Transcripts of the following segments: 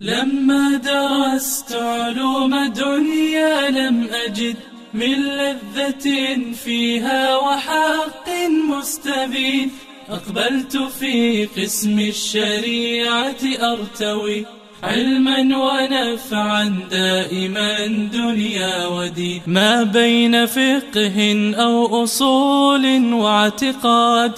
لما درست علوم دنيا لم أجد من لذة فيها وحق مستبيد أقبلت في قسم الشريعة أرتوي علما ونفعا دائما دنيا ودين ما بين فقه أو أصول واعتقاد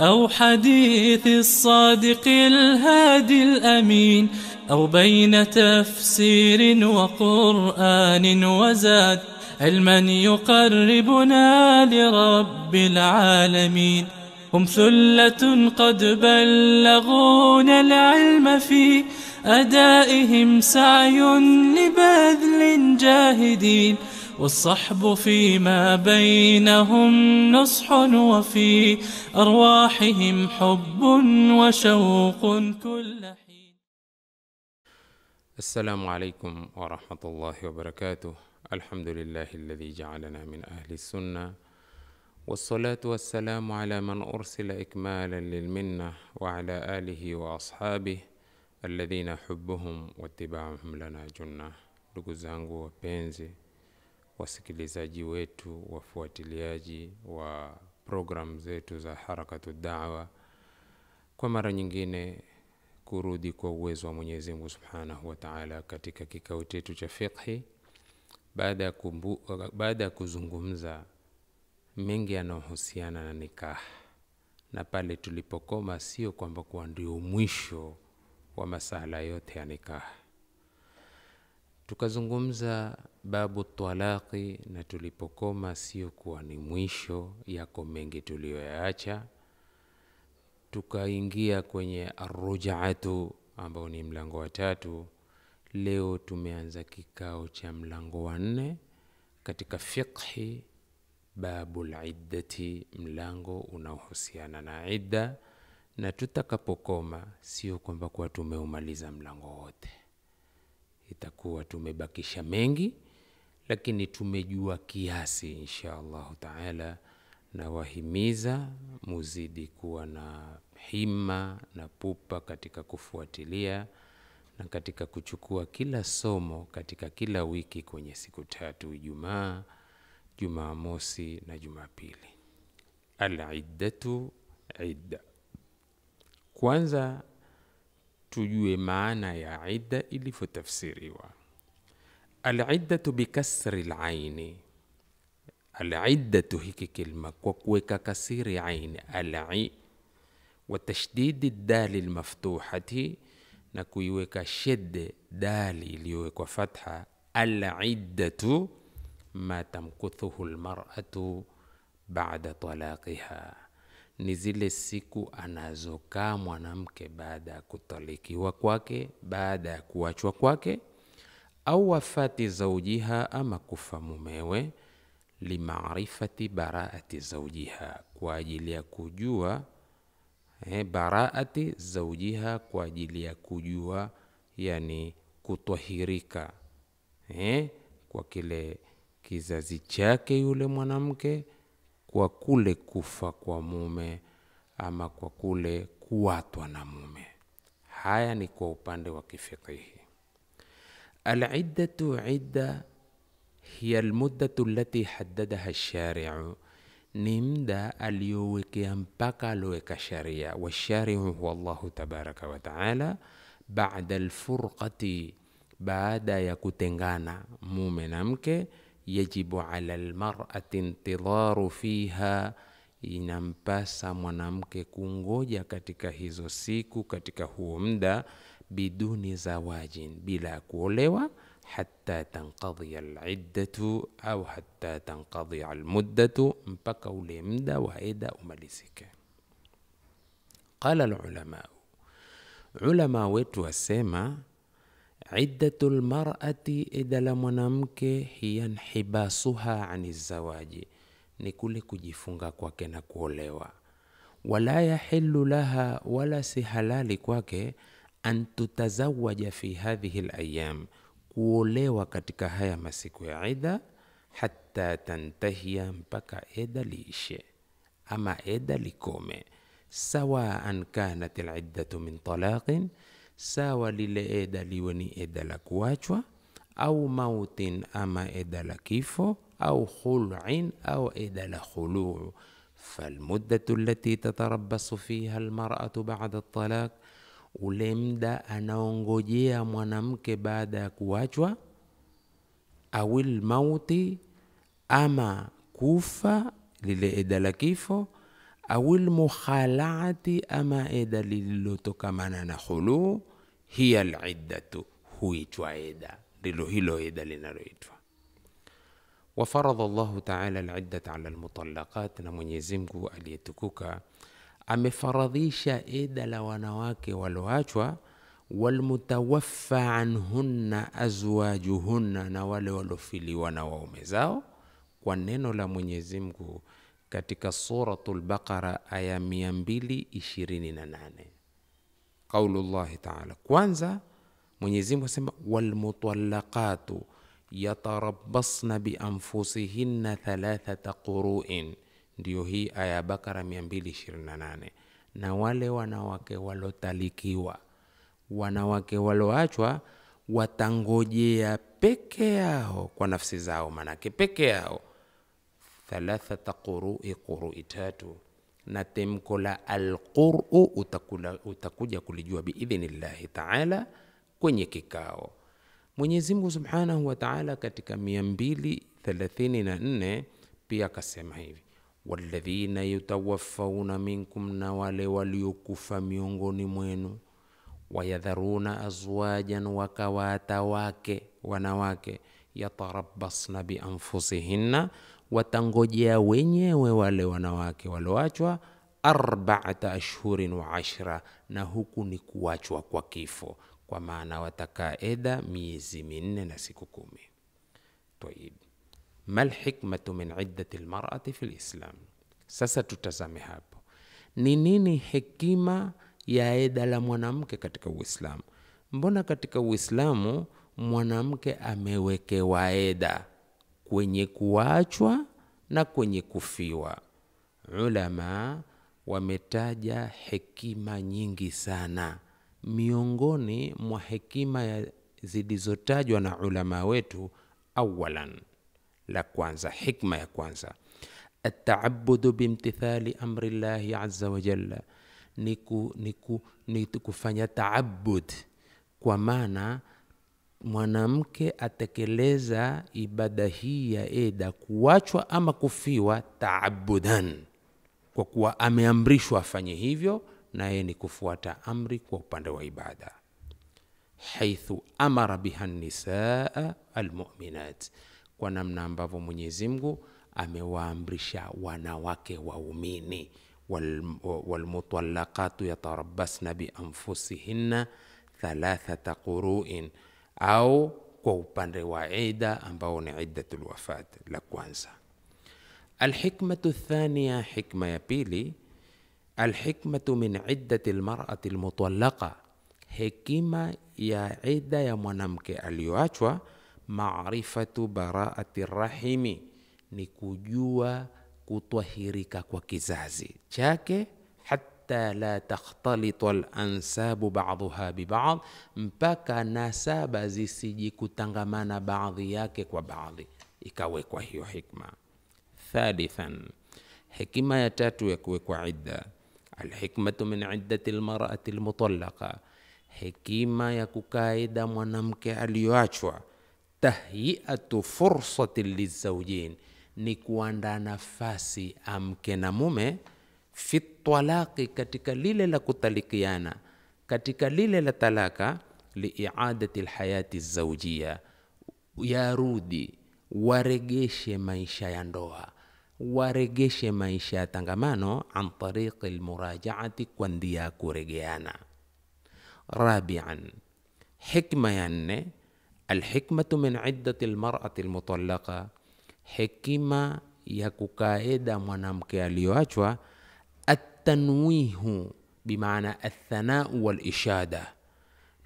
أو حديث الصادق الهادي الأمين أو بين تفسير وقرآن وزاد علما يقربنا لرب العالمين هم ثلة قد بلغونا العلم في أدائهم سعي لبذل جاهدين والصحب فيما بينهم نصح وفي أرواحهم حب وشوق كل السلام عليكم ورحمة الله وبركاته الحمد لله الذي جعلنا من أهل السنة والصلاة والسلام على من أرسل إكمالا للمنة وعلى آله وأصحابه alladhina hubuhum watibauhum lana junna. Ndugu zangu wapenzi, wasikilizaji wetu, wafuatiliaji wa programu zetu za Harakatu Dawa, kwa mara nyingine kurudi kwa uwezo wa Mwenyezi Mungu Subhanahu wa Ta'ala katika kikao chetu cha fiqhi baada ya baada ya kuzungumza mengi yanayohusiana na nikah na pale tulipokoma, sio kwamba kuwa ndio mwisho wa masala yote ya nikah. Tukazungumza babu talaqi, na tulipokoma sio kuwa ni mwisho, yako mengi tuliyoyaacha tukaingia kwenye arrujaatu ambao ni mlango wa tatu. Leo tumeanza kikao cha mlango wa nne katika fiqhi babu liddati mlango unaohusiana na idda, na tutakapokoma, sio kwamba kuwa tumeumaliza mlango wote, itakuwa tumebakisha mengi, lakini tumejua kiasi, insha allahu taala. Nawahimiza muzidi kuwa na hima na pupa katika kufuatilia na katika kuchukua kila somo katika kila wiki kwenye siku tatu: Ijumaa, Jumamosi na Jumapili. Aliddatu idda. Kwanza tujue maana ya idda ilivyotafsiriwa. Aliddatu bikasri laini, aliddatu hiki kilma kwa kuweka kasiri aini, al watashdidi dali lmaftuhati, na kuiweka shede dali iliyowekwa fatha, aliddatu ma tamkuthuhu lmaratu bada talaqiha, ni zile siku anazokaa mwanamke baada ya kutalikiwa kwake, baada ya kuachwa kwake, au wafati zaujiha, ama kufa mumewe limarifati baraati zaujiha, kwa ajili ya kujua eh, baraati zaujiha kwa ajili ya kujua yani kutwahirika eh, kwa kile kizazi chake yule mwanamke kwa kule kufa kwa mume ama kwa kule kuwatwa na mume. Haya ni kwa upande wa kifikihi. Aliddatu idda hiya almuddatu allati haddadaha shariu ni mda aliyowekea mpaka aloweka sharia washarihu huwa llahu tabaraka wataala bada lfurqati baada ya kutengana mume na mke yajibu ala lmarati intidharu fiha inampasa mwanamke kungoja katika hizo siku katika huo mda biduni zawajin bila ya kuolewa حتى تنقضي العدة أو حتى تنقضي المدة مبكا وليمدا وعيدا ومليسك قال العلماء علماء ويتو السيما عدة المرأة إذا لم نمك هي انحباسها عن الزواج نقول كجفنغا كوكنا كوليوا ولا يحل لها ولا سهلال كوك أن تتزوج في هذه الأيام kuolewa katika haya masiku ya idha hata tantahia, mpaka eda liishe ama eda likome. sawa Sawaan kanat liddatu min talaqin, sawa lile eda liwe ni eda la kuachwa au mautin, ama eda la kifo au khul'in, au eda la khuluu. فالمدة التي تتربص فيها المرأة بعد الطلاق ule mda anaongojea mwanamke baada ya kuachwa awil mauti, ama kufa lile eda la kifo, awil mukhalaati, ama eda lililotokamana na khuluu. Hiya aliddatu, huitwa eda, ndilo hilo eda linaloitwa. Wafaradha Allahu taala aliddata ala lmutalaqat na mwenyezimgu aliyetukuka amefaradhisha eda la wanawake walioachwa walmutawaffa anhunna azwajuhunna, na wale walofiliwa na waume zao, kwa neno la Mwenyezi Mungu katika Suratul lbaara aya 228 llahi taala. Kwanza Mwenyezi Mungu asema walmutalaqatu yatarabasna bianfusihinna thalathata quruin ndiyo hii aya ya Bakara 228 na wale wanawake walotalikiwa, wanawake waloachwa watangojea peke yao kwa nafsi zao, manake peke yao thalathata qurui, qurui tatu, na temko la alquru utakuja kulijua biidhnillahi taala kwenye kikao. Mwenyezi Mungu subhanahu wa taala katika 234 pia akasema hivi walladhina yutawaffauna minkum, na wale waliokufa miongoni mwenu, wayadharuna azwajan, wakawata wake wanawake, yatarabasna bianfusihinna, watangojea wenyewe wale wanawake walioachwa, arbaata ashhurin wa ashra, na huku ni kuachwa kwa kifo, kwa maana watakaa eda miezi minne na siku kumi. Taib malhikmatu min iddati lmarati fi lislam. Sasa tutazame hapo, ni nini hekima ya eda la mwanamke katika Uislamu? Mbona katika Uislamu mwanamke amewekewa eda kwenye kuachwa na kwenye kufiwa? Ulama wametaja hekima nyingi sana. Miongoni mwa hekima zilizotajwa na ulama wetu, awalan la kwanza, hikma ya kwanza, ataabudu bimtithali amri llahi aza wajalla ni, ku, ni, ku, ni kufanya taabud kwa maana mwanamke atekeleza ibada hii ya eda kuachwa ama kufiwa taabudan, kwa kuwa ameamrishwa afanye hivyo, naye ni kufuata amri kwa upande wa ibada, haithu amara biha nisaa almuminat kwa namna ambavyo Mwenyezi Mungu amewaamrisha wanawake waumini walmutallaqatu yatarabbasna bianfusihinna thalathata quruin, au kwa upande wa ida ambao ni iddatul wafat la kwanza. Alhikmatu thania, hikma ya pili, alhikmatu min iddati lmarati lmutalaqa, hekima ya ida ya mwanamke aliyoachwa maarifatu baraati rahimi ni kujua kutwahirika kwa kizazi chake hata la takhtalitu lansabu baduha bibad, mpaka nasaba zisijikutangamana baadhi yake kwa baadhi. Ikawekwa hiyo hikma. Thalithan, hikima ya tatu ya kuwekwa idda, alhikmatu min iddati lmarati lmutallaka, hikima ya kukaa idda mwanamke aliyoachwa tahyiatu fursatin lizaujin, ni kuandaa nafasi amke na mume fi talaqi, katika lile la kutalikiana, katika lile la talaka, liiadati lhayati zaujia, yarudi waregeshe maisha ya ndoa waregeshe maisha ya tangamano, an tariqi lmurajaati, kwa ndia ya kuregeana. Rabian, hikma ya nne Alhikmatu min iddati lmarati lmutallaka, hekima ya kukaeda mwanamke aliyoachwa. Atanwihu bimaana althanau walishada,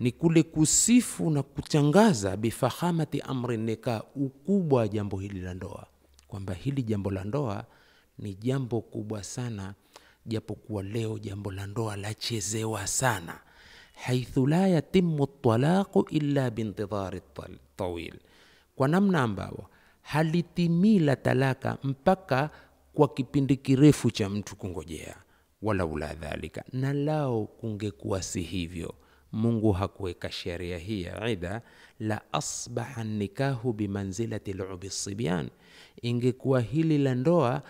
ni kule kusifu na kutangaza. Bifahamati amri nikah, ukubwa wa jambo hili la ndoa, kwamba hili jambo la ndoa ni jambo kubwa sana, japo kuwa leo jambo la ndoa lachezewa sana haithu la yatimu الطلاق إلا bintidhari tawil, kwa namna هل halitimii la talaka mpaka kwa kipindi kirefu cha mtu kungojea. Walaula dhalika, na lao kungekuwa si hivyo, Mungu hakuweka sheria hii ya la asbaha nikahu bimanzilati lubi sibyan, ingekuwa hili la ndoa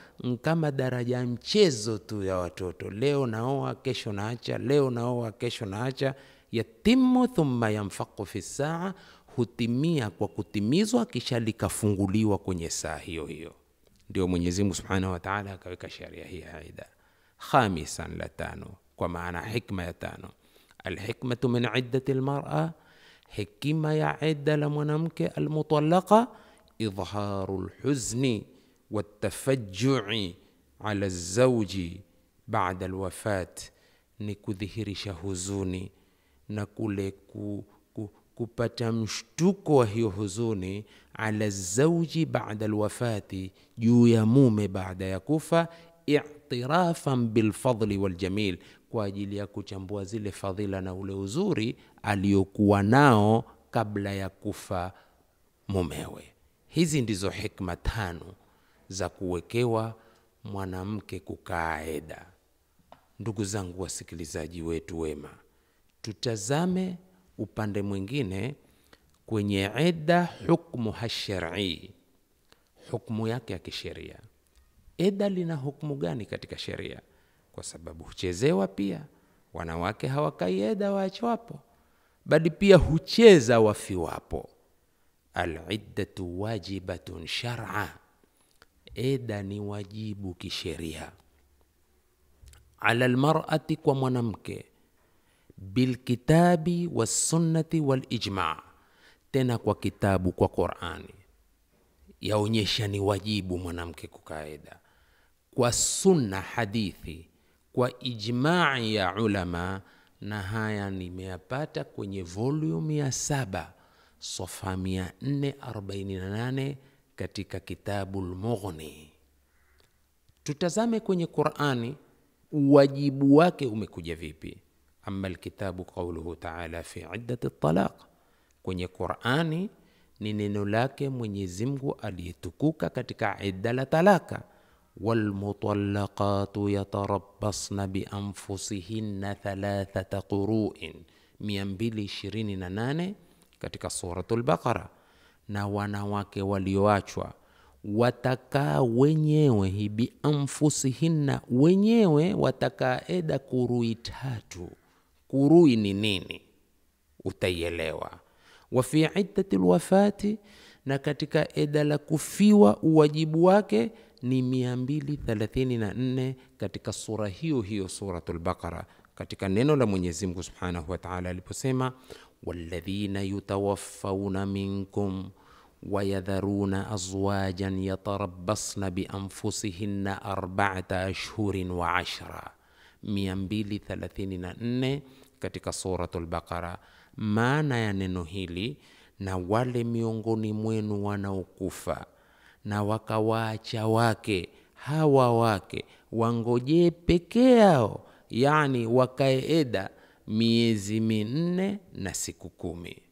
kama daraja mchezo tu ya watoto. Leo naoa, kesho naacha, leo naoa, kesho naacha. Yatimu thumma yanfaku fi saa, hutimia kwa kutimizwa, kisha likafunguliwa kwenye saa hiyo hiyo. Ndio Mwenyezi Mungu subhanahu wa taala akaweka sharia hii aidha. Khamisan, la tano, kwa maana hikma ya tano, alhikmatu min iddati lmara يا يعد لمنامك المطلقة إظهار الحزن والتفجع على الزوج بعد الوفاة نكذهر شهزون نقول كبتا مشتوك وهي حزون على الزوج بعد الوفاة يو يموم بعد يكوفا itirafan bilfadli waljamil, kwa ajili ya kuchambua zile fadhila na ule uzuri aliyokuwa nao kabla ya kufa mumewe. Hizi ndizo hikma tano za kuwekewa mwanamke kukaa eda. Ndugu zangu wasikilizaji wetu wema, tutazame upande mwingine kwenye ida hukmu hashari hukmu yake ya kisheria eda lina hukumu gani katika sheria, kwa sababu huchezewa pia. Wanawake hawakai eda waachwapo, bali pia hucheza wafiwapo. Aliddatu wajibatun shar'a, eda ni wajibu kisheria. Ala lmarati, kwa mwanamke. Bilkitabi wassunnati walijma, tena kwa kitabu, kwa Qur'ani. Yaonyesha ni wajibu mwanamke kukaa eda kwa sunna hadithi, kwa ijmai ya ulama, na haya nimeyapata kwenye volume ya saba sofa 448 katika kitabu Lmughni. Tutazame kwenye Qurani wajibu wake umekuja vipi. Ama lkitabu qauluhu taala fi iddati talaq, kwenye Qurani ni neno lake Mwenyezi Mungu aliyetukuka katika idda la talaka walmutallaqatu yatarabbasna bianfusihinna thalathata quruin 228 katika suratul Baqara, na wanawake walioachwa watakaa wenyewe hibi anfusihinna, wenyewe watakaa eda kurui tatu. Kurui ni nini? Utaielewa. wa fi iddati lwafati, na katika eda la kufiwa uwajibu wake ni 234 katika sura hiyo hiyo Suratul Baqara, katika neno la Mwenyezi Mungu Subhanahu wa Ta'ala aliposema, walladhina yutawaffauna minkum wayadharuna azwajan yatarabbasna bianfusihinna arba'ata ashhurin wa ashra, 234 katika Suratul Baqara. Maana ya neno hili, na wale miongoni mwenu wanaokufa na wakawaacha wake hawa wake wangojee peke yao, yani wakaeeda miezi minne na siku kumi.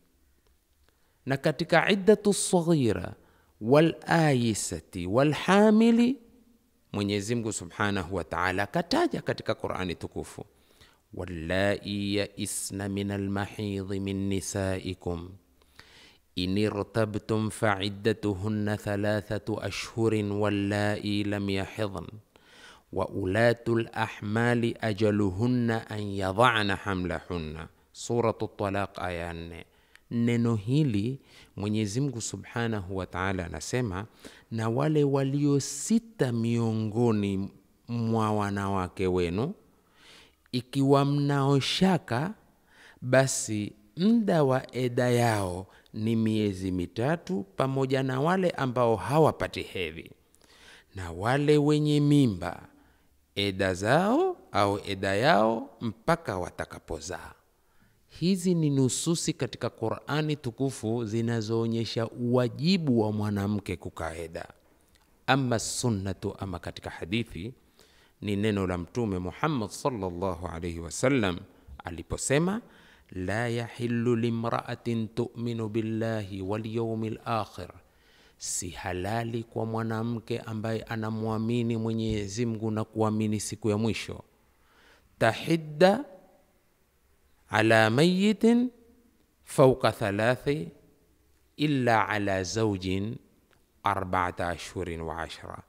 Na katika iddatu lsaghira walayisati walhamili, Mwenyezi Mungu subhanahu wa taala akataja katika Qurani tukufu, wallai yaisna min almahidhi min nisaikum in irtabtum فعدتهن ثلاثة ashhurin واللائي lam يحضن wa الأحمال أجلهن أن an حملهن سورة الطلاق آيان Neno hili Mwenyezi Mungu subhanahu wataala anasema, na wale waliosita miongoni mwa wanawake wenu, ikiwa mnao shaka, basi mda wa eda yao ni miezi mitatu pamoja na wale ambao hawapati hedhi na wale wenye mimba eda zao au eda yao mpaka watakapozaa. Hizi ni nususi katika Qur'ani tukufu zinazoonyesha uwajibu wa mwanamke kukaa eda. Ama sunnatu, ama katika hadithi ni neno la Mtume Muhammad sallallahu alaihi wasallam aliposema لا يحل لامرأة tu'minu billahi wal yawmil akhir si halali kwa mwanamke ambaye anamwamini Mwenyezi Mungu na kuamini siku ya mwisho tahidda ala mayitin fauka thalathi illa ala zaujin arba'ata ashhurin wa ashra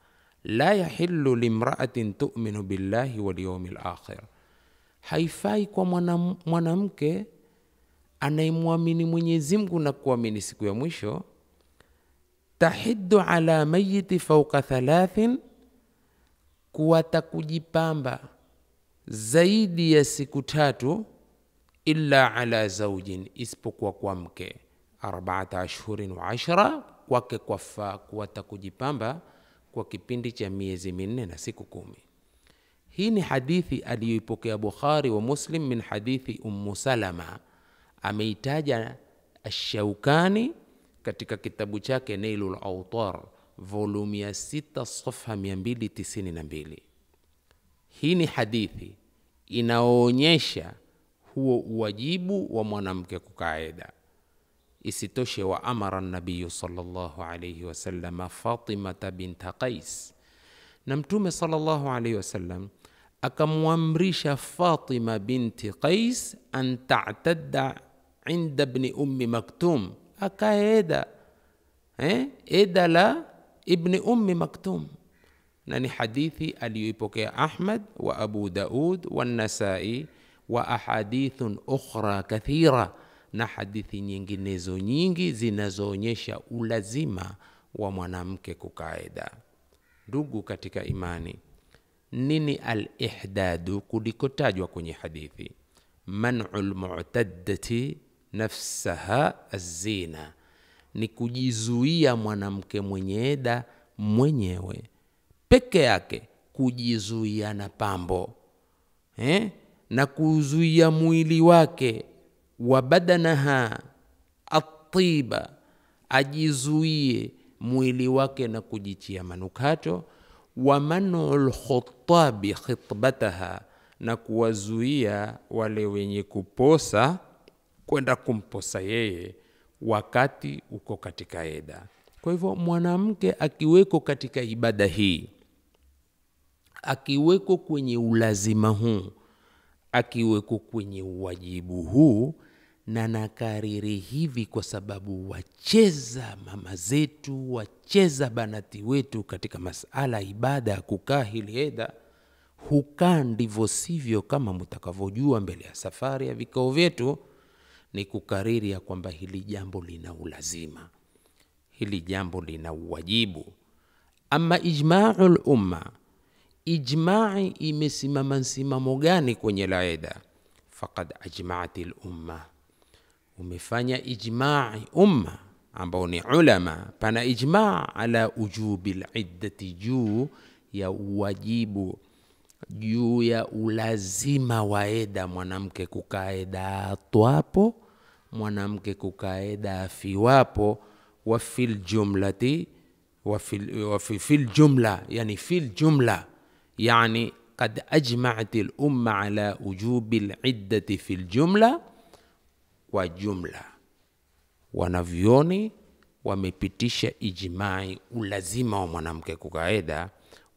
la yahillu limra'atin tu'minu billahi wal yawmil akhir haifai kwa mwanam, mwanamke anayemwamini Mwenyezi Mungu na kuamini siku ya mwisho, tahiddu ala mayiti fauka thalathin, kuwata kujipamba zaidi ya siku tatu, illa ala zaujin, isipokuwa kwa mke, arbaata ashhurin wa ashra, kwake kwafaa kuwata kujipamba kwa kipindi cha miezi minne na siku kumi. Hii ni hadithi aliyoipokea Bukhari wa Muslim min hadithi Ummu Salama, ameitaja Ashaukani katika kitabu chake Nailul Autar volumi ya 6 safha 292. Hii ni hadithi inaoonyesha huo uwajibu wa mwanamke kukaeda. Isitoshe, wa amara nabiyu sallallahu alayhi wasallam Fatimata binta Qais, na Mtume sallallahu alayhi wasallam akamwamrisha Fatima binti Qais an tatadda inda ibni ummi Maktum, akaeda eh, eda la ibni ummi Maktum. Na ni hadithi aliyoipokea Ahmad wa Abu Daud Wanasai wa ahadithun ukhra kathira, na hadithi nyinginezo nyingi zinazoonyesha ulazima wa mwanamke kukaeda. Ndugu katika imani nini alihdadu kulikotajwa kwenye hadithi manu lmutadati nafsaha azina ni kujizuia mwanamke mwenye eda mwenyewe peke yake kujizuia na pambo eh? na kuzuia mwili wake wa badanaha atiba ajizuie mwili wake na kujichia manukato wa manu lkhutabi khitbataha, na kuwazuia wale wenye kuposa kwenda kumposa yeye wakati uko katika eda. Kwa hivyo mwanamke akiweko katika ibada hii, akiweko kwenye ulazima huu, akiweko kwenye uwajibu huu, na nakariri hivi kwa sababu wacheza mama zetu, wacheza banati wetu katika masala ibada ya kukaa hili hedha hukaa ndivyo sivyo, kama mtakavyojua mbele ya safari ya vikao vyetu, ni kukariri ya kwamba hili jambo lina ulazima, hili jambo lina uwajibu. Ama ijmau lumma, ijmai imesimama msimamo gani kwenye laedha faad ajmaat lumma umefanya ijmai umma ambao ni ulama, pana ijma ala ujubi liddati, juu ya uwajibu, juu ya ulazima wa eda mwanamke kukaeda twapo mwanamke kukaeda afiwapo, wa fil jumlati wa fil jumla, yani fil jumla, yani kad ajma'at al umma ala ujubi al iddati fil jumla kwa jumla wanavyoni wamepitisha ijimai ulazima wa mwanamke kukaeda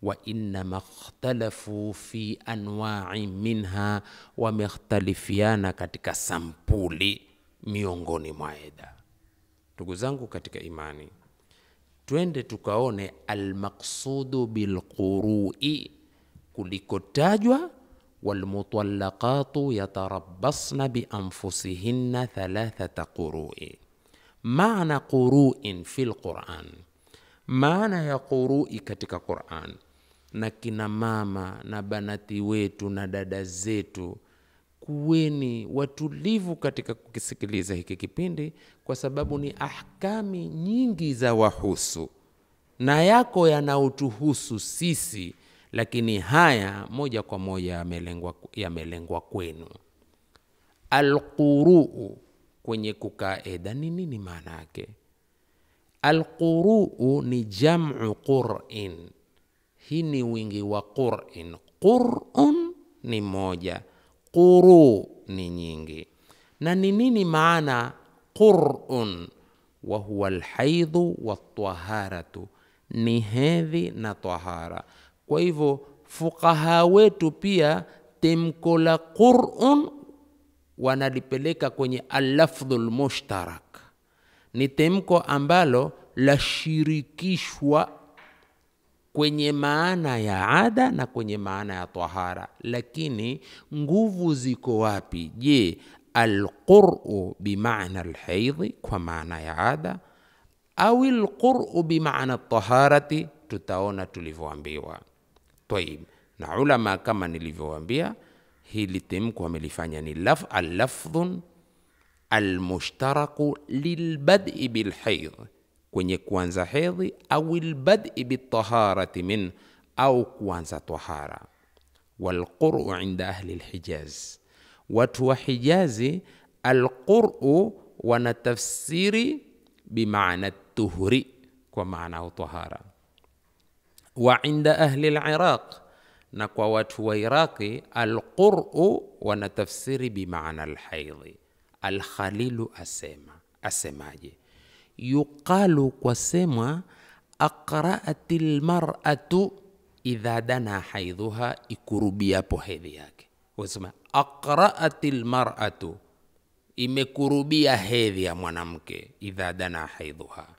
wa innama khtalafu fi anwa'i minha, wamekhtalifiana katika sampuli miongoni mwa eda Ndugu zangu katika imani, twende tukaone almaksudu bilqurui kulikotajwa walmutallaqatu yatarabbasna bianfusihinna thalathata qurui. Maana quruin fi Quran, maana ya qurui katika Quran, na kina mama na banati wetu na dada zetu kuweni watulivu katika kukisikiliza hiki kipindi, kwa sababu ni ahkami nyingi za wahusu na yako yanaotuhusu sisi lakini haya moja kwa moja yamelengwa, yamelengwa kwenu. Alquruu kwenye kukaa eda ni nini maana yake? Alquruu ni jamu qurin, hii ni wingi wa qurin. Qurun ni moja, quru ni nyingi. Na ni nini maana qurun? Wahuwa lhaidhu waltaharatu, ni hedhi na tahara kwa hivyo fuqaha wetu pia temko la qurun wanalipeleka kwenye allafdhu lmushtarak ni temko ambalo lashirikishwa kwenye maana ya ada na kwenye maana ya tahara lakini nguvu ziko wapi je alquru bimaana lhaidhi kwa maana ya ada au lquru bimaana taharati tutaona tulivyoambiwa Taib. Na ulama kama nilivyowaambia, hili temko amelifanya ni laf, allafdhun almushtaraku lilbad'i bilhaidh, kwenye kuanza hedhi au lbad'i bitaharati min, au kuanza tahara. Walquru inda ahli lhijaz, watu wa Hijazi alquru wanatafsiri bimaana tuhri, kwa maana utahara wa inda ahli liraq na kwa watu wa Iraqi alquru wanatafsiri bimana alhaidhi. Alkhalilu asema asemaje? Yuqalu kwasemwa, aqraat lmaratu idha dana haidhuha, ikurubiapo hedhi yake. Wasema aqraat lmaratu, imekurubia hedhi ya mwanamke idha dana haidhuha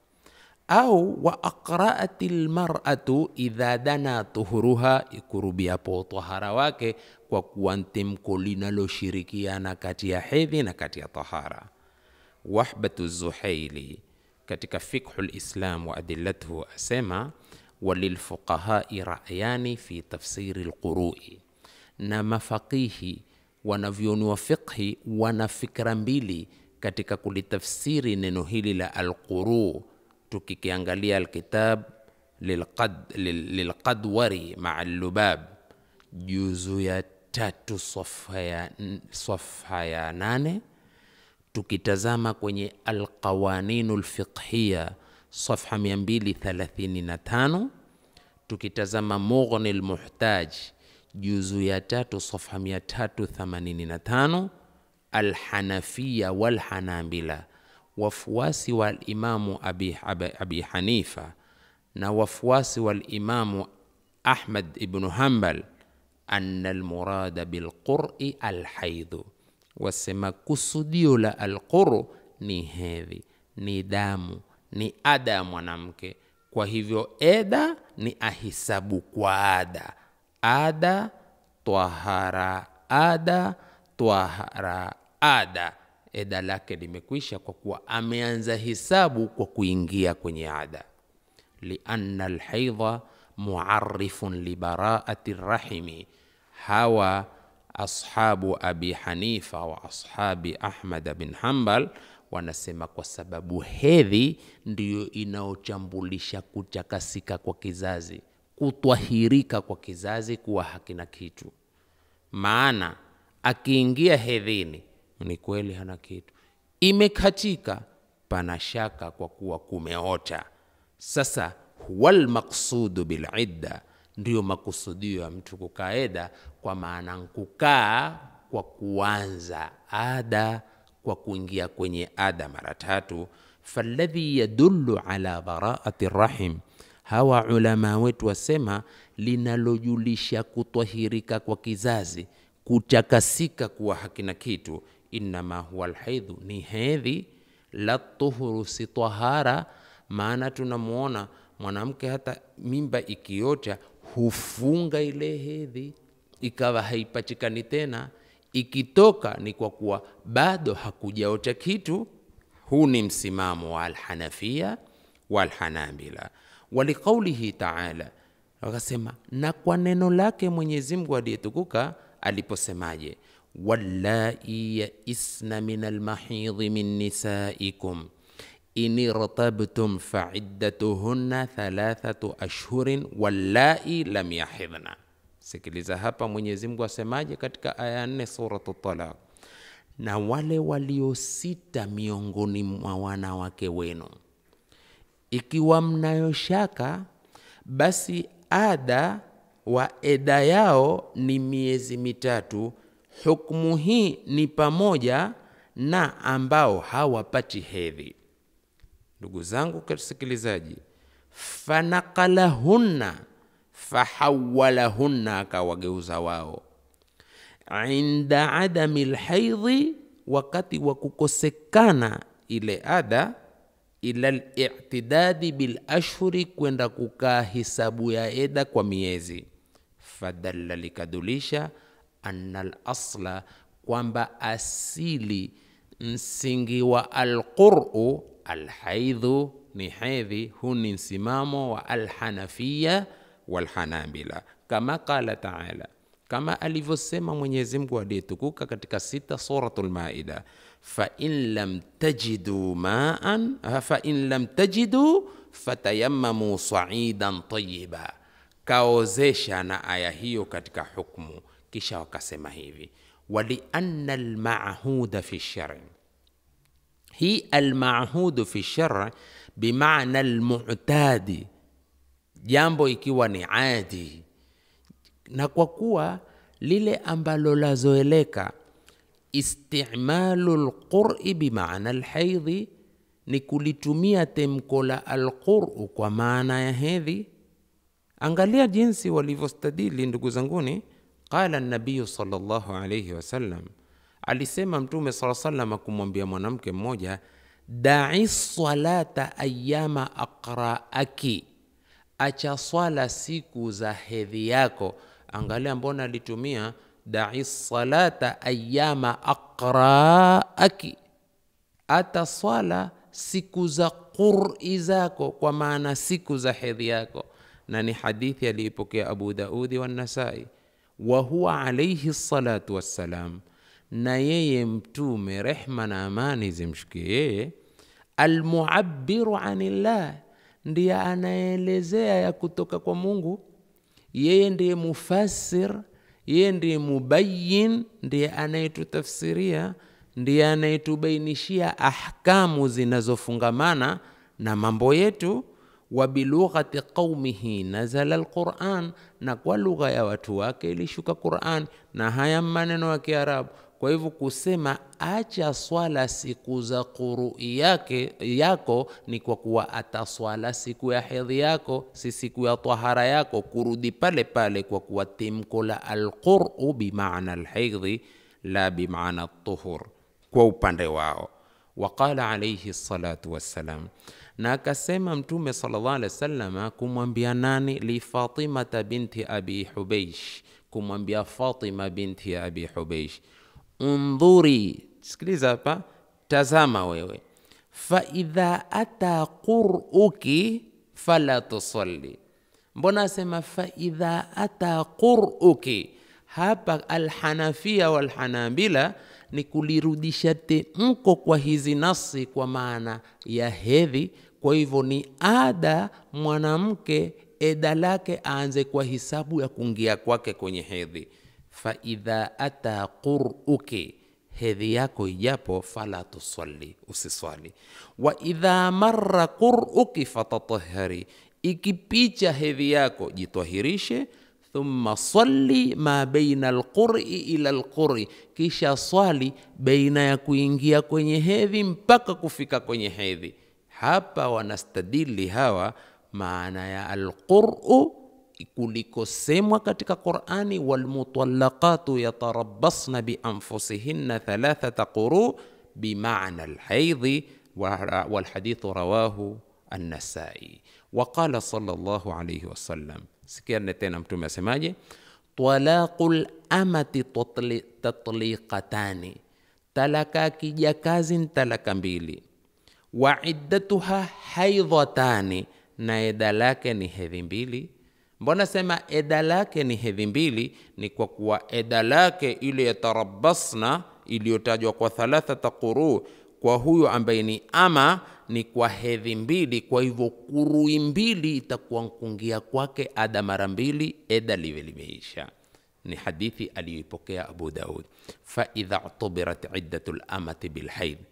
أو وأقرأت المرأة إذا دنا طهرها يكربيا بو طهارا واكي وكوانتم كلنا أنا شركيا نكاتيا أنا نكاتيا طهارا وحبة الزحيلي كتك فقه الإسلام وأدلته أسما وللفقهاء رأيان في تفسير القروء نما فقيهي ونفيون وفقهي ونفكرا بيلي كتك كل تفسير ننهيل القروء tukikiangalia alkitab lilqadwari maa lubab juzu ya tatu safha ya, nane tukitazama kwenye alqawaninu lfiqhiya safha 235 tukitazama mughni lmuhtaj juzu ya tatu safha 385 alhanafiya walhanambila wafuasi wa Imamu Abi, Abi Hanifa na wafuasi wa Imamu Ahmad ibn Hanbal, anna lmurada bilquri alhaidhu, wasema kusudio la alqur ni hedhi, ni damu, ni ada ya mwanamke. Kwa hivyo eda ni ahisabu kwa ada, ada twahara, ada twahara, ada eda lake limekwisha, kwa kuwa ameanza hisabu kwa kuingia kwenye ada. Lianna alhaidha muarifun libaraati rahimi, hawa ashabu Abi Hanifa wa ashabi Ahmad bin hambal wanasema kwa sababu hedhi ndiyo inaochambulisha kuchakasika kwa kizazi, kutwahirika kwa kizazi kuwa hakina kitu. Maana akiingia hedhini ni kweli hana kitu. Imekatika, pana shaka kwa kuwa kumeota. Sasa wal maqsudu bil idda, ndiyo makusudio ya mtu kukaeda kwa maana kukaa kwa kuanza ada, kwa kuingia kwenye ada mara tatu. faladhi yadullu ala baraati rahim, hawa ulamaa wetu wasema linalojulisha kutwahirika kwa kizazi, kutakasika kuwa hakina kitu innama huwa lhaidhu ni hedhi. La tuhuru si tahara, maana tunamuona mwanamke hata mimba ikiocha hufunga ile hedhi ikawa haipachikani tena, ikitoka ni kwa kuwa bado hakujaocha kitu. Huu ni msimamo wa Alhanafia wa Alhanabila waliqaulihi taala, wakasema na kwa neno lake mwenyezimngu aliyetukuka aliposemaje واللائي يئسن من المحيض من نسائكم إن ارتبتم فعدتهن ثلاثة أشهر واللائي لم يحضن Sikiliza hapa من Mungu وسماجي كتك آيان سورة الطلاق na wale waliosita miongoni mwa wanawake wenu, ikiwa mnayoshaka basi ada wa eda yao ni miezi mitatu Hukmu hii ni pamoja na ambao hawapati hedhi. Ndugu zangu kasikilizaji, fanakalahunna fahawalahunna, akawageuza wao inda adami lhaidhi, wakati wa kukosekana ile ada, ila litidadi bilashhuri, kwenda kukaa hisabu ya eda kwa miezi. Fadalla, likadulisha anna lasla asla kwamba asili msingi wa alquru alhaidhu ni hedhi. Huu ni msimamo wa alhanafiya walhanabila, kama qala taala, kama alivyosema Mwenyezi Mungu aliyetukuka katika sita Suratul Maida, fa in lam tajidu maan ah, fa in lam tajidu fatayammamu saidan tayiba. Kaozesha na aya hiyo katika hukmu kisha wakasema hivi, walianna almahuda fi shari, hii almahudu fi shari bimaana almutadi, jambo ikiwa ni adi, na kwa kuwa lile ambalo lazoeleka istimalu lquri bimaana lhaidhi ni kulitumia temko la alquru kwa maana ya hedhi. Angalia jinsi walivyostadili ndugu zanguni, qala an-nabiy sallallahu wasallam, alisema Mtume sala salama kumwambia mwanamke mmoja, dai salata ayama aqraaki, acha swala siku za hedhi yako. Angalia, mbona alitumia dai salata ayama aqraaki, ata swala siku za qur'i zako, kwa maana siku za hedhi yako. Na ni hadithi aliyoipokea Abu Daudi wa wa huwa alaihi salatu wassalam, na yeye Mtume rehma na amani zimshukie yeye, almuabbiru anillah, ndiye anaelezea ya kutoka kwa Mungu. Yeye ndiye mufassir, yeye ndiye mubayyin, ndiye anayetutafsiria, ndiye anayetubainishia ahkamu zinazofungamana na mambo yetu wa bilughati qaumihi nazala alquran, na kwa lugha ya watu wake ilishuka Quran, na haya maneno ya Kiarabu. Kwa hivyo kusema acha swala siku za qurui yake yako ni kwa kuwa ataswala siku ya hedhi yako, si siku ya tahara yako, kurudi pale pale, kwa kuwa timko la alquru bimana alhedhi la bimana ltuhur kwa upande wao. Waqala alayhi salatu wassalam na akasema mtume sallallahu alaihi wasallam kumwambia nani lifatimata binti abi hubeish kumwambia fatima binti abi hubeish undhuri sikiliza hapa tazama wewe faidha ata quruki fala tusalli mbona asema faidha ata quruki hapa alhanafia walhanabila ni kulirudisha mko kwa hizi nasi kwa maana ya hedhi kwa hivyo ni ada mwanamke eda lake aanze kwa hisabu ya kuingia kwake kwenye hedhi. Faidha ata quruki, hedhi yako ijapo, fala tusalli, usiswali. Wa idha marra quruki fatatahari, ikipicha hedhi yako jitwahirishe. Thumma salli ma baina alquri ila alquri, kisha swali baina ya kuingia kwenye hedhi mpaka kufika kwenye hedhi. hapa wanastadili hawa maana ya alquru kulikosemwa katika Qur'ani, walmutallaqatu yatarabbasna bianfusihinna thalathata quru, bimaana alhaidhi. Walhadithu rawahu Annasai. Waqala sallallahu alayhi wasallam, sikiane tena Mtume asemaje? Talaqul amati tatliqatani, talaka kijakazi ni talaka mbili wa iddatuha haidhatani, na eda lake ni hedhi mbili. Mbona sema eda lake ni hedhi mbili? Ni kwa kuwa eda lake ile ya iliyotajwa kwa thalathata quru kwa huyo ambaye ni ama ni kwa hedhi mbili. Kwa hivyo kurui mbili itakuwa nkungia kwake ada mara mbili, eda liwe limeisha. Ni hadithi aliyoipokea Abu Daud. fa idha utubirat iddatu lamati bilhaidhi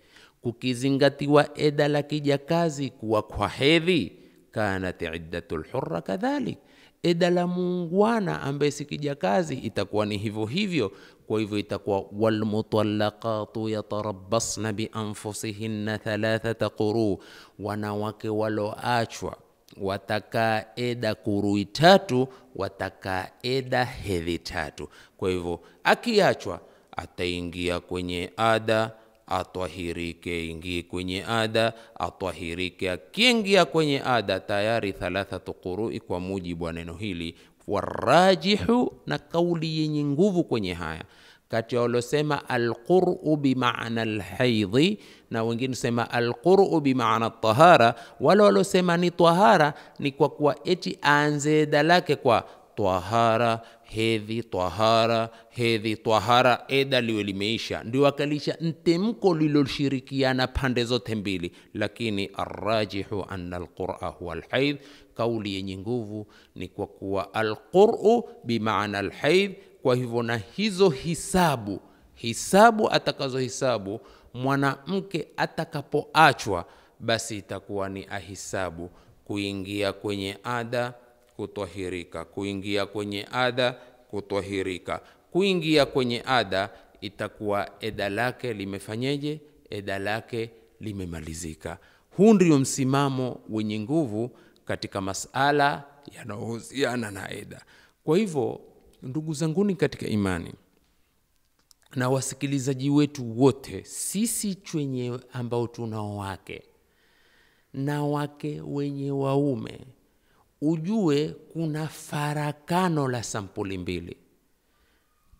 kukizingatiwa eda la kijakazi kuwa kwa hedhi, kanat iddatu lhura kadhalik, eda la muungwana ambaye si kijakazi itakuwa ni hivyo hivyo. Kwa hivyo itakuwa walmutallaqatu yatarabbasna bianfusihinna thalathata quru, wanawake waloachwa watakaa eda kurui tatu, watakaa eda hedhi tatu. Kwa hivyo akiachwa ataingia kwenye ada atwahirike, ingie kwenye ada, atwahirike. Akiingia kwenye ada tayari thalathatu qurui, kwa mujibu wa neno hili warajihu, na kauli yenye nguvu kwenye haya kati ya waliosema alquru bimana alhaidhi na wengine sema alquru bimaana tahara. Wale waliosema ni tahara ni kwa kuwa eti aanze eda lake kwa tahara hedhi twahara hedhi twahara eda liwe limeisha ndio akalisha ntemko liloshirikiana pande zote mbili lakini arrajihu anna alqura huwa lhaidh kauli yenye nguvu ni kwa kuwa alquru bimaana lhaidh kwa hivyo na hizo hisabu hisabu atakazohisabu mwanamke atakapoachwa basi itakuwa ni ahisabu kuingia kwenye ada kutwahirika, kuingia kwenye adha kutwahirika. Kuingia kwenye adha itakuwa eda lake limefanyeje? Eda lake limemalizika. Huu ndio msimamo wenye nguvu katika masala yanayohusiana na eda. Kwa hivyo, ndugu zanguni katika imani na wasikilizaji wetu wote, sisi chwenye ambao tunao wake na wake wenye waume ujue kuna farakano la sampuli mbili,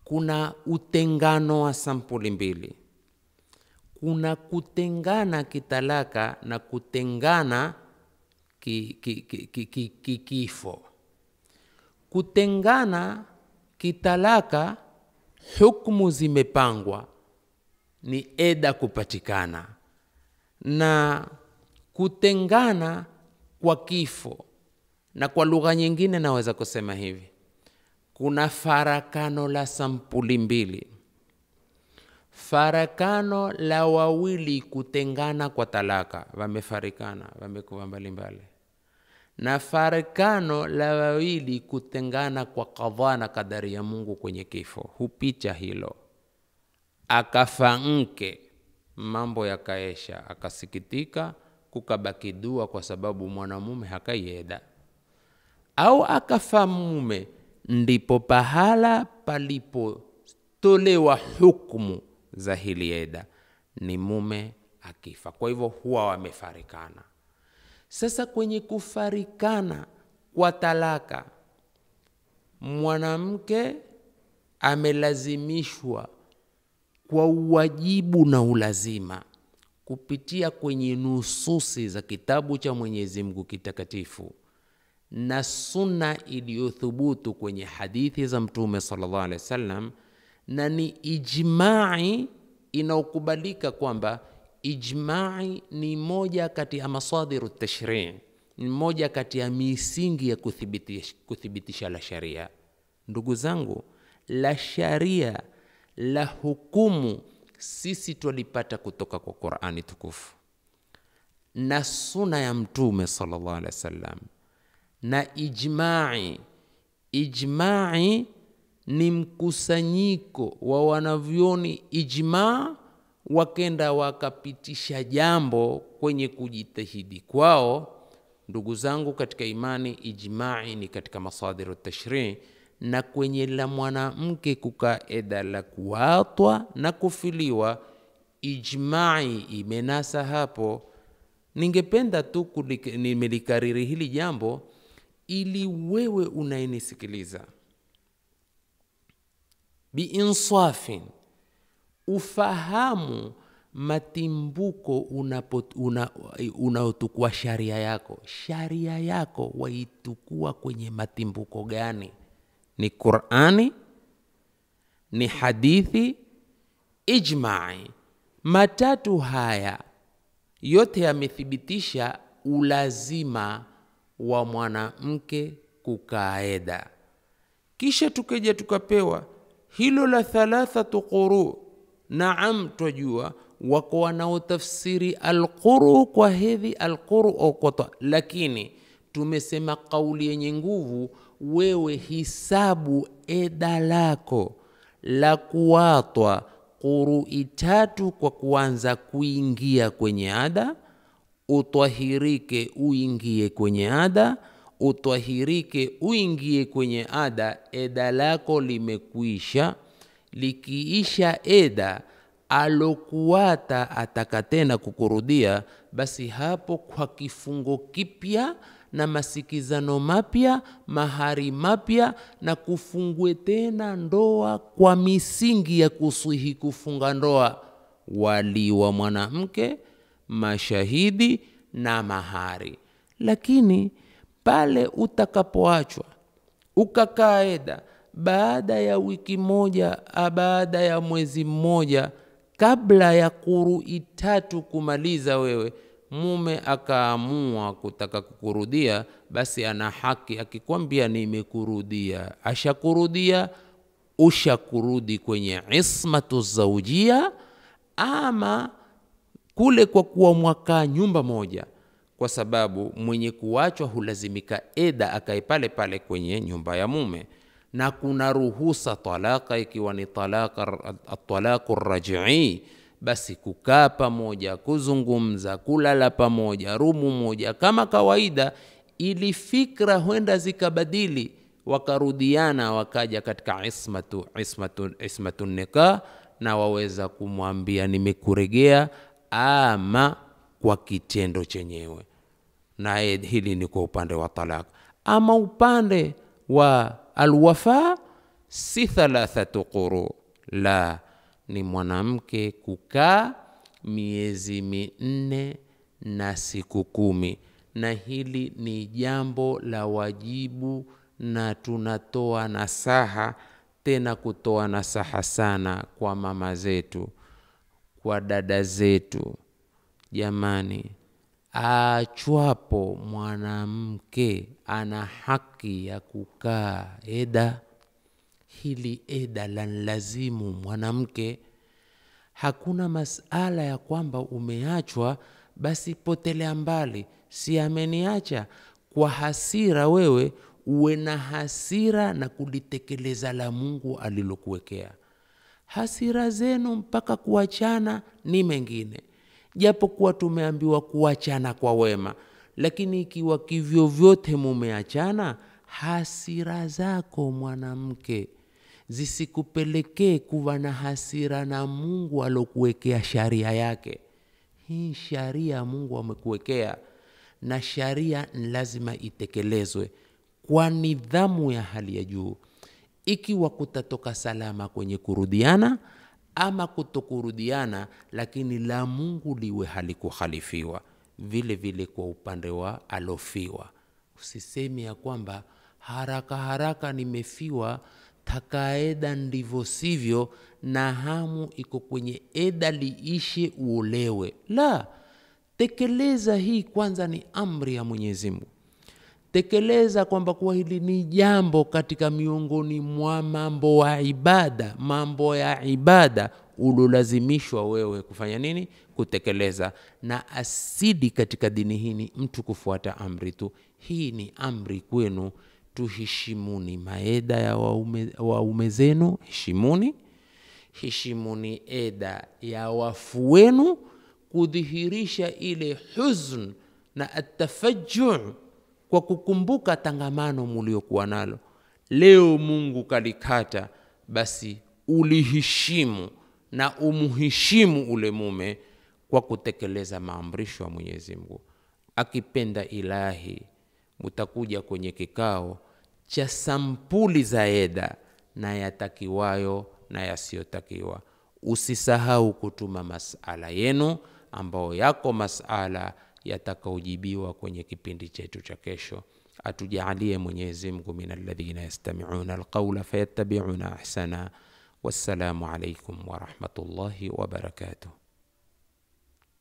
kuna utengano wa sampuli mbili, kuna kutengana kitalaka na kutengana ki, ki, ki, ki, ki, ki, Kutengana kitalaka, hukumu zimepangwa ni eda kupatikana, na kutengana kwa kifo na kwa lugha nyingine naweza kusema hivi, kuna farakano la sampuli mbili. Farakano la wawili kutengana kwa talaka, wamefarikana, wamekuwa mbalimbali, na farakano la wawili kutengana kwa kadhaa na kadari ya Mungu kwenye kifo. Hupicha hilo, akafa nke mambo yakaesha, akasikitika, kukabaki dua, kwa sababu mwanamume hakaieda au akafa mume, ndipo pahala palipotolewa hukumu za hili eda ni mume akifa. Kwa hivyo huwa wamefarikana. Sasa kwenye kufarikana kwa talaka, mwanamke amelazimishwa kwa uwajibu na ulazima kupitia kwenye nususi za kitabu cha Mwenyezi Mungu kitakatifu na sunna iliyothubutu kwenye hadithi za Mtume sallallahu alaihi wasallam, na ni ijmai inaokubalika kwamba ijmai ni moja kati ya masadiru tashrii, ni moja kati ya misingi ya kuthibitisha, kuthibitisha la sharia. Ndugu zangu, la sharia la hukumu sisi twalipata kutoka kwa Qur'ani tukufu na suna ya Mtume sallallahu alaihi wasallam na ijmai. Ijmai ni mkusanyiko wa wanavyoni ijmaa, wakenda wakapitisha jambo kwenye kujitahidi kwao. Ndugu zangu katika imani, ijmai ni katika masadiru tashrii na kwenye la mwanamke kukaeda la kuatwa na kufiliwa, ijmai imenasa hapo. Ningependa tu nimelikariri hili jambo ili wewe unayenisikiliza biinsafin, ufahamu matimbuko unaotukua una sharia yako. Sharia yako waitukua kwenye matimbuko gani? Ni Qurani? Ni hadithi? Ijmai? Matatu haya yote yamethibitisha ulazima wa mwanamke kukaeda. Kisha tukeja tukapewa hilo la thalathatu quru. Naam, twajua wako wanaotafsiri alquru kwa hedhi alquru au lakini tumesema kauli yenye nguvu, wewe hisabu eda lako la kuwatwa qurui itatu kwa kuanza kuingia kwenye ada utwahirike uingie kwenye ada utwahirike uingie kwenye ada eda lako limekuisha likiisha eda alokuwata ataka tena kukurudia basi hapo kwa kifungo kipya na masikizano mapya mahari mapya na kufungwe tena ndoa kwa misingi ya kusihi kufunga ndoa waliwa mwanamke mashahidi na mahari. Lakini pale utakapoachwa ukakaaeda baada ya wiki moja, baada ya mwezi mmoja, kabla ya kuru itatu kumaliza, wewe mume akaamua kutaka kukurudia, basi ana haki akikwambia nimekurudia, ashakurudia ushakurudi kwenye ismatu zaujia ama kule kwa kuwa mwakaa nyumba moja, kwa sababu mwenye kuachwa hulazimika eda akae pale pale kwenye nyumba ya mume, na kuna ruhusa talaka, ikiwa ni talaka atalaku rajii, basi kukaa pamoja, kuzungumza, kulala pamoja, rumu moja kama kawaida, ili fikra huenda zikabadili wakarudiana wakaja katika ismatu, ismatu, ismatu nikah na waweza kumwambia nimekuregea ama kwa kitendo chenyewe, na hili ni kwa upande wa talak Ama upande wa alwafa si thalathatu quru, la ni mwanamke kukaa miezi minne na siku kumi, na hili ni jambo la wajibu, na tunatoa nasaha tena kutoa nasaha sana kwa mama zetu kwa dada zetu, jamani, aachwapo mwanamke ana haki ya kukaa eda. Hili eda lanlazimu mwanamke. Hakuna masala ya kwamba umeachwa basi potelea mbali, si ameniacha. Kwa hasira wewe uwe na hasira na kulitekeleza la Mungu alilokuwekea hasira zenu mpaka kuachana ni mengine, japokuwa tumeambiwa kuachana kwa wema, lakini ikiwa kivyovyote mumeachana, hasira zako mwanamke zisikupelekee kuwa na hasira na Mungu alokuwekea sharia yake. Hii sharia Mungu amekuwekea na sharia ni lazima itekelezwe kwa nidhamu ya hali ya juu ikiwa kutatoka salama kwenye kurudiana ama kutokurudiana, lakini la Mungu liwe halikuhalifiwa. Vile vile kwa upande wa alofiwa, usisemi ya kwamba haraka haraka nimefiwa, takaeda ndivyo sivyo, na hamu iko kwenye eda liishe uolewe. La, tekeleza hii kwanza, ni amri ya Mwenyezi Mungu tekeleza kwamba kuwa hili ni jambo katika miongoni mwa mambo ya ibada mambo ya ibada ulolazimishwa wewe kufanya nini kutekeleza na asidi katika dini hii ni mtu kufuata amri tu hii ni amri kwenu tuheshimuni maeda ya waume, waume zenu heshimuni heshimuni eda ya wafu wenu kudhihirisha ile huzn na atafajuu kwa kukumbuka tangamano muliokuwa nalo. Leo Mungu kalikata, basi uliheshimu na umuheshimu ule mume kwa kutekeleza maamrisho ya Mwenyezi Mungu. Akipenda Ilahi, mutakuja kwenye kikao cha sampuli za eda na yatakiwayo na yasiyotakiwa. Usisahau kutuma masala yenu, ambayo yako masala yatakaojibiwa kwenye kipindi chetu cha kesho. Atujaalie Mwenyezi Mungu min alladhina yastami'una alqawla fayattabi'una ahsana. Wassalamu alaikum warahmatullahi wabarakatuh.